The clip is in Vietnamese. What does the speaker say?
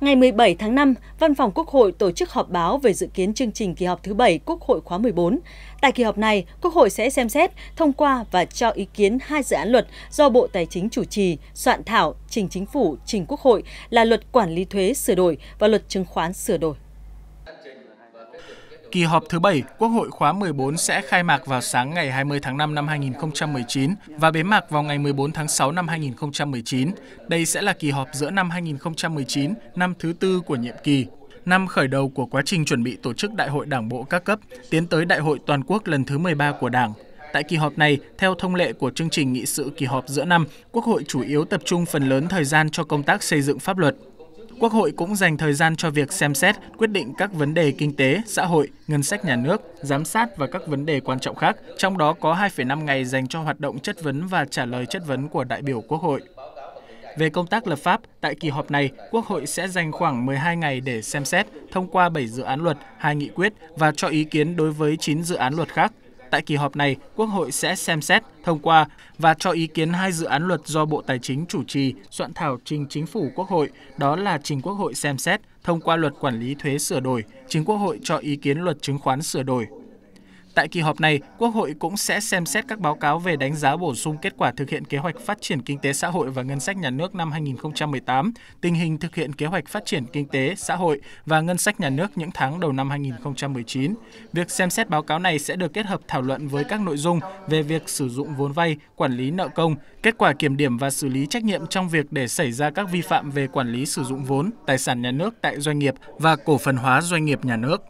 Ngày 17 tháng 5, Văn phòng Quốc hội tổ chức họp báo về dự kiến chương trình kỳ họp thứ 7 Quốc hội khóa 14. Tại kỳ họp này, Quốc hội sẽ xem xét, thông qua và cho ý kiến hai dự án luật do Bộ Tài chính chủ trì, soạn thảo, trình chính phủ, trình Quốc hội là luật quản lý thuế sửa đổi và luật chứng khoán sửa đổi. Kỳ họp thứ bảy Quốc hội khóa 14 sẽ khai mạc vào sáng ngày 20 tháng 5 năm 2019 và bế mạc vào ngày 14 tháng 6 năm 2019. Đây sẽ là kỳ họp giữa năm 2019, năm thứ tư của nhiệm kỳ, năm khởi đầu của quá trình chuẩn bị tổ chức Đại hội Đảng bộ các cấp, tiến tới Đại hội toàn quốc lần thứ 13 của Đảng. Tại kỳ họp này, theo thông lệ của chương trình nghị sự kỳ họp giữa năm, Quốc hội chủ yếu tập trung phần lớn thời gian cho công tác xây dựng pháp luật. Quốc hội cũng dành thời gian cho việc xem xét, quyết định các vấn đề kinh tế, xã hội, ngân sách nhà nước, giám sát và các vấn đề quan trọng khác, trong đó có 2,5 ngày dành cho hoạt động chất vấn và trả lời chất vấn của đại biểu Quốc hội. Về công tác lập pháp, tại kỳ họp này, Quốc hội sẽ dành khoảng 12 ngày để xem xét, thông qua 7 dự án luật, 2 nghị quyết và cho ý kiến đối với 9 dự án luật khác. Tại kỳ họp này, Quốc hội sẽ xem xét, thông qua và cho ý kiến hai dự án luật do Bộ Tài chính chủ trì, soạn thảo trình chính phủ Quốc hội, đó là trình Quốc hội xem xét, thông qua luật quản lý thuế sửa đổi, trình Quốc hội cho ý kiến luật chứng khoán sửa đổi Tại kỳ họp này, Quốc hội cũng sẽ xem xét các báo cáo về đánh giá bổ sung kết quả thực hiện kế hoạch phát triển kinh tế xã hội và ngân sách nhà nước năm 2018, tình hình thực hiện kế hoạch phát triển kinh tế xã hội và ngân sách nhà nước những tháng đầu năm 2019. Việc xem xét báo cáo này sẽ được kết hợp thảo luận với các nội dung về việc sử dụng vốn vay, quản lý nợ công, kết quả kiểm điểm và xử lý trách nhiệm trong việc để xảy ra các vi phạm về quản lý sử dụng vốn, tài sản nhà nước tại doanh nghiệp và cổ phần hóa doanh nghiệp nhà nước.